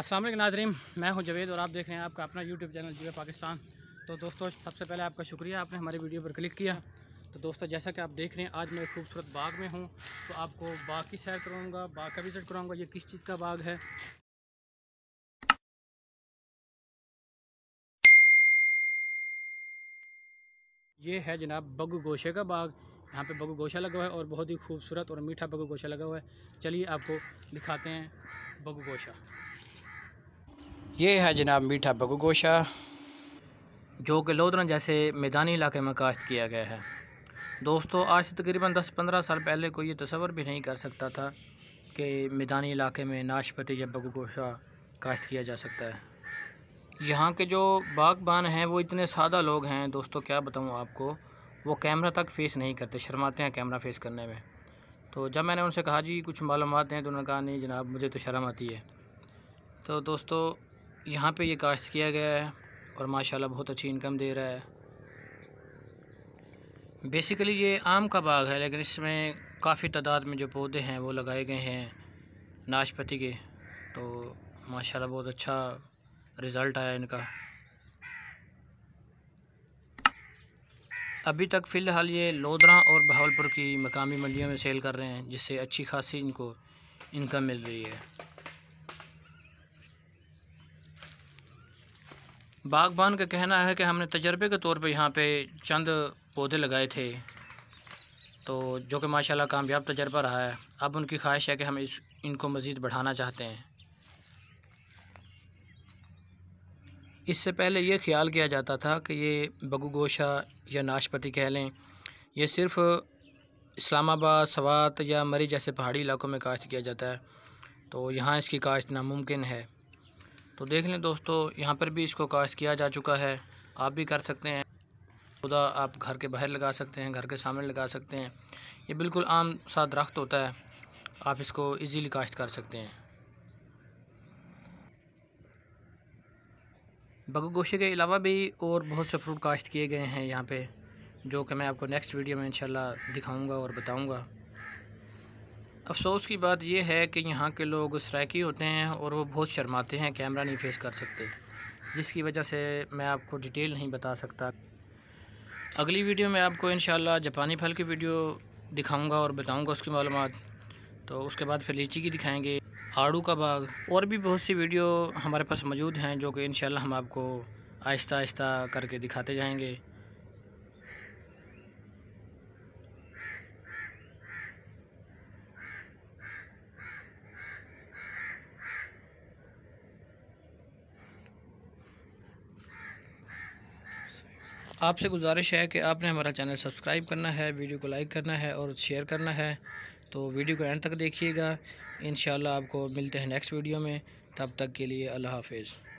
असलम नाजरीन मैं हूं जवेद और आप देख रहे हैं आपका अपना यूट्यूब चैनल जीवे पाकिस्तान तो दोस्तों सबसे पहले आपका शुक्रिया आपने हमारी वीडियो पर क्लिक किया तो दोस्तों जैसा कि आप देख रहे हैं आज मैं खूबसूरत बाग में हूँ तो आपको बाग की सैर कराऊँगा बाग का विज़िट कराऊँगा ये किस चीज़ का बाग है ये है जनाब बगु गोशे का बाग यहाँ पर बगु गोशा लगा हुआ है और बहुत ही खूबसूरत और मीठा बगु गोशा लगा हुआ है चलिए आपको दिखाते हैं बगु गोशा ये है जनाब मीठा बगू गोशा जो कि लोधरा जैसे मैदानी इलाके में काश्त किया गया है दोस्तों आज से तकरीबन 10-15 साल पहले कोई ये तस्वर भी नहीं कर सकता था कि मैदानी इलाके में नाशपति या बगू गोशा काश्त किया जा सकता है यहाँ के जो बागबान हैं वो इतने सादा लोग हैं दोस्तों क्या बताऊँ आपको वो कैमरा तक फेस नहीं करते शर्माते हैं कैमरा फेस करने में तो जब मैंने उनसे कहा जी कुछ मालूम हैं तो उन्होंने कहा नहीं जनाब मुझे तो शर्म आती है तो दोस्तों यहाँ पे ये काश्त किया गया है और माशाल्लाह बहुत अच्छी इनकम दे रहा है बेसिकली ये आम का बाग है लेकिन इसमें काफ़ी तादाद में जो पौधे हैं वो लगाए गए हैं नाशपति के तो माशाल्लाह बहुत अच्छा रिज़ल्ट आया इनका अभी तक फ़िलहाल ये लोधरा और बहावलपुर की मकामी मंडियों में सेल कर रहे हैं जिससे अच्छी खासी इनको इनकम मिल रही है बागबान का कहना है कि हमने तजर्बे के तौर पे यहाँ पे चंद पौधे लगाए थे तो जो कि माशाल्लाह कामयाब तजर्बा रहा है अब उनकी ख्वाहिश है कि हम इस इनको मज़ीद बढ़ाना चाहते हैं इससे पहले ये ख्याल किया जाता था कि ये बगू गोशा या नाशपति कह लें ये सिर्फ़ इस्लामाबाद सवात या मरी जैसे पहाड़ी इलाकों में काश्त किया जाता है तो यहाँ इसकी काश्त नामुमकिन है तो देख लें दोस्तों यहाँ पर भी इसको काश किया जा चुका है आप भी कर सकते हैं पौधा आप घर के बाहर लगा सकते हैं घर के सामने लगा सकते हैं ये बिल्कुल आम सा दरख्त होता है आप इसको इजीली काश्त कर सकते हैं बगो गोशे के अलावा भी और बहुत से फ्रूट काश्त किए गए हैं यहाँ पे जो कि मैं आपको नेक्स्ट वीडियो में इंशाल्लाह दिखाऊंगा और बताऊंगा अफसोस की बात यह है कि यहाँ के लोग सराकी होते हैं और वो बहुत शर्माते हैं कैमरा नहीं फेस कर सकते जिसकी वजह से मैं आपको डिटेल नहीं बता सकता अगली वीडियो में आपको इन जापानी फल की वीडियो दिखाऊंगा और बताऊंगा उसकी मालूम तो उसके बाद फिर लीची की दिखाएंगे आड़ू का बाग और भी बहुत सी वीडियो हमारे पास मौजूद हैं जो कि इन हम आपको आहिस्ता आहिस्ता करके दिखाते जाएंगे आपसे गुजारिश है कि आपने हमारा चैनल सब्सक्राइब करना है वीडियो को लाइक करना है और शेयर करना है तो वीडियो को एंड तक देखिएगा इन आपको मिलते हैं नेक्स्ट वीडियो में तब तक के लिए अल्लाह हाफिज़